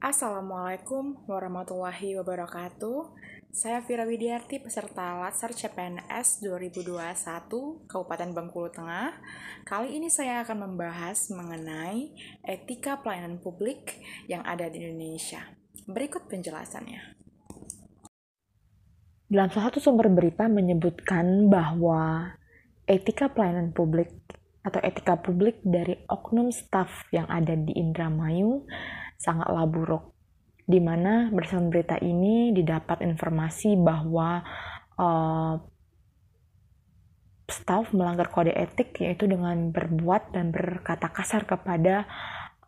Assalamualaikum warahmatullahi wabarakatuh. Saya Fira Widiarti, peserta Latsar CPNS 2021 Kabupaten Bengkulu Tengah. Kali ini saya akan membahas mengenai etika pelayanan publik yang ada di Indonesia. Berikut penjelasannya. Dalam salah satu sumber berita menyebutkan bahwa etika pelayanan publik atau etika publik dari oknum staf yang ada di Indramayu sangatlah buruk. Di mana berdasarkan berita ini didapat informasi bahwa uh, staff melanggar kode etik yaitu dengan berbuat dan berkata kasar kepada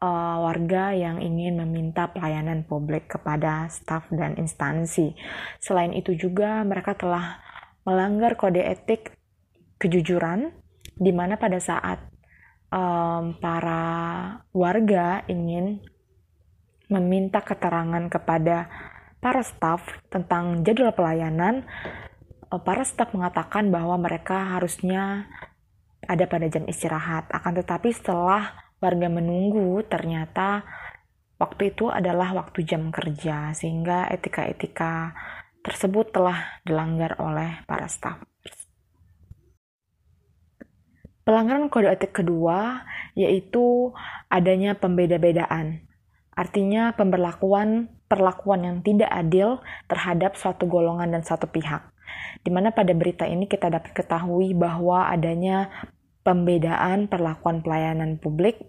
uh, warga yang ingin meminta pelayanan publik kepada staf dan instansi. Selain itu juga mereka telah melanggar kode etik kejujuran di mana pada saat um, para warga ingin meminta keterangan kepada para staf tentang jadwal pelayanan, eh, para staf mengatakan bahwa mereka harusnya ada pada jam istirahat. Akan tetapi setelah warga menunggu, ternyata waktu itu adalah waktu jam kerja, sehingga etika-etika tersebut telah dilanggar oleh para staf. Pelanggaran kode etik kedua yaitu adanya pembeda-bedaan. Artinya pemberlakuan perlakuan yang tidak adil terhadap suatu golongan dan satu pihak. Di mana pada berita ini kita dapat ketahui bahwa adanya pembedaan perlakuan pelayanan publik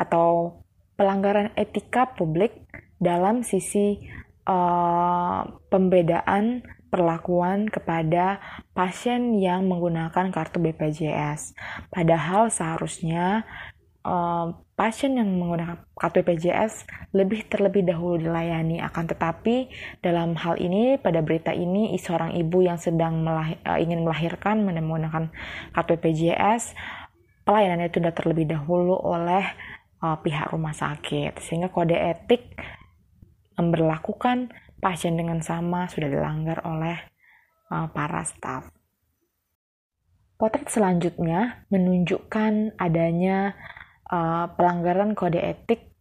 atau pelanggaran etika publik dalam sisi uh, pembedaan perlakuan kepada pasien yang menggunakan kartu BPJS. Padahal seharusnya uh, pasien yang menggunakan kartu BPJS lebih terlebih dahulu dilayani. Akan tetapi dalam hal ini pada berita ini seorang ibu yang sedang melah, uh, eh, ingin melahirkan menggunakan kartu BPJS pelayanannya itu sudah terlebih dahulu oleh uh, pihak rumah sakit sehingga kode etik memperlakukan pasien dengan sama sudah dilanggar oleh uh, para staf. Potret selanjutnya menunjukkan adanya uh, pelanggaran kode etik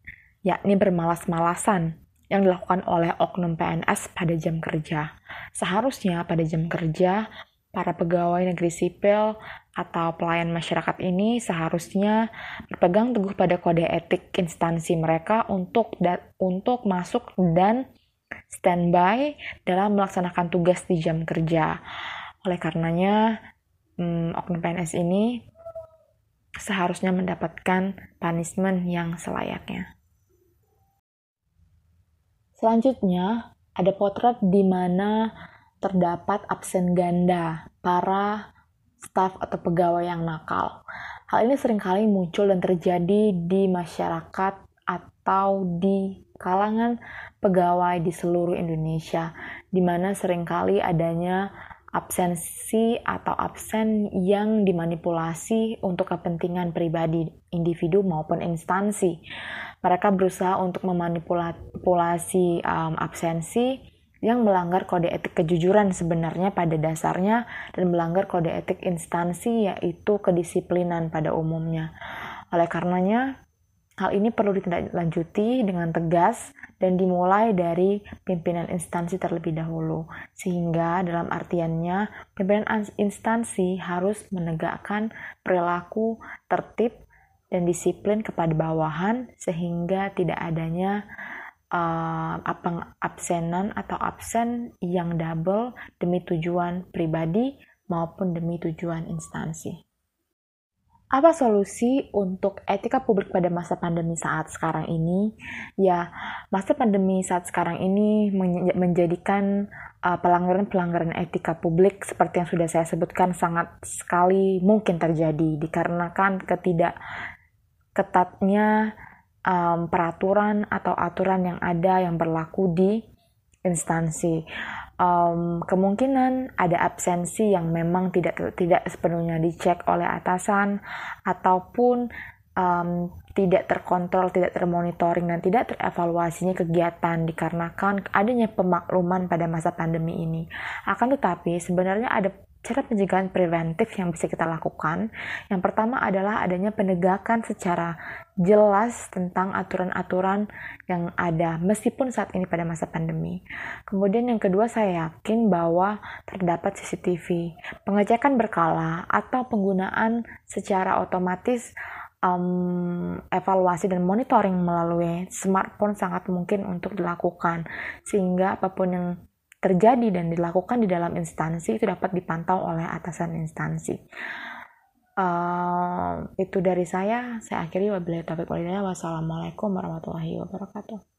yakni bermalas-malasan yang dilakukan oleh oknum PNS pada jam kerja. Seharusnya pada jam kerja, para pegawai negeri sipil atau pelayan masyarakat ini seharusnya berpegang teguh pada kode etik instansi mereka untuk untuk masuk dan standby dalam melaksanakan tugas di jam kerja. Oleh karenanya, hmm, oknum PNS ini seharusnya mendapatkan punishment yang selayaknya. Selanjutnya, ada potret di mana terdapat absen ganda para staf atau pegawai yang nakal. Hal ini seringkali muncul dan terjadi di masyarakat atau di kalangan pegawai di seluruh Indonesia, di mana seringkali adanya absensi atau absen yang dimanipulasi untuk kepentingan pribadi individu maupun instansi. Mereka berusaha untuk memanipulasi um, absensi yang melanggar kode etik kejujuran sebenarnya pada dasarnya dan melanggar kode etik instansi yaitu kedisiplinan pada umumnya. Oleh karenanya, Hal ini perlu ditindaklanjuti dengan tegas dan dimulai dari pimpinan instansi terlebih dahulu, sehingga dalam artiannya pimpinan instansi harus menegakkan perilaku tertib dan disiplin kepada bawahan sehingga tidak adanya uh, absenan atau absen yang double demi tujuan pribadi maupun demi tujuan instansi apa solusi untuk etika publik pada masa pandemi saat sekarang ini? Ya, masa pandemi saat sekarang ini menjadikan uh, pelanggaran-pelanggaran uh, etika publik seperti yang sudah saya sebutkan sangat sekali mungkin terjadi dikarenakan ketidak ketatnya um, peraturan atau aturan yang ada yang berlaku di instansi um, kemungkinan ada absensi yang memang tidak tidak sepenuhnya dicek oleh atasan ataupun um, tidak terkontrol, tidak termonitoring dan tidak terevaluasinya kegiatan dikarenakan adanya pemakluman pada masa pandemi ini. Akan tetapi sebenarnya ada cara pencegahan preventif yang bisa kita lakukan, yang pertama adalah adanya penegakan secara jelas tentang aturan-aturan yang ada, meskipun saat ini pada masa pandemi. Kemudian yang kedua, saya yakin bahwa terdapat CCTV, pengecekan berkala, atau penggunaan secara otomatis um, evaluasi dan monitoring melalui smartphone sangat mungkin untuk dilakukan, sehingga apapun yang terjadi dan dilakukan di dalam instansi itu dapat dipantau oleh atasan instansi. Uh, itu dari saya. Saya akhiri wabillahi taufiq walhidayah. Wassalamualaikum warahmatullahi wabarakatuh.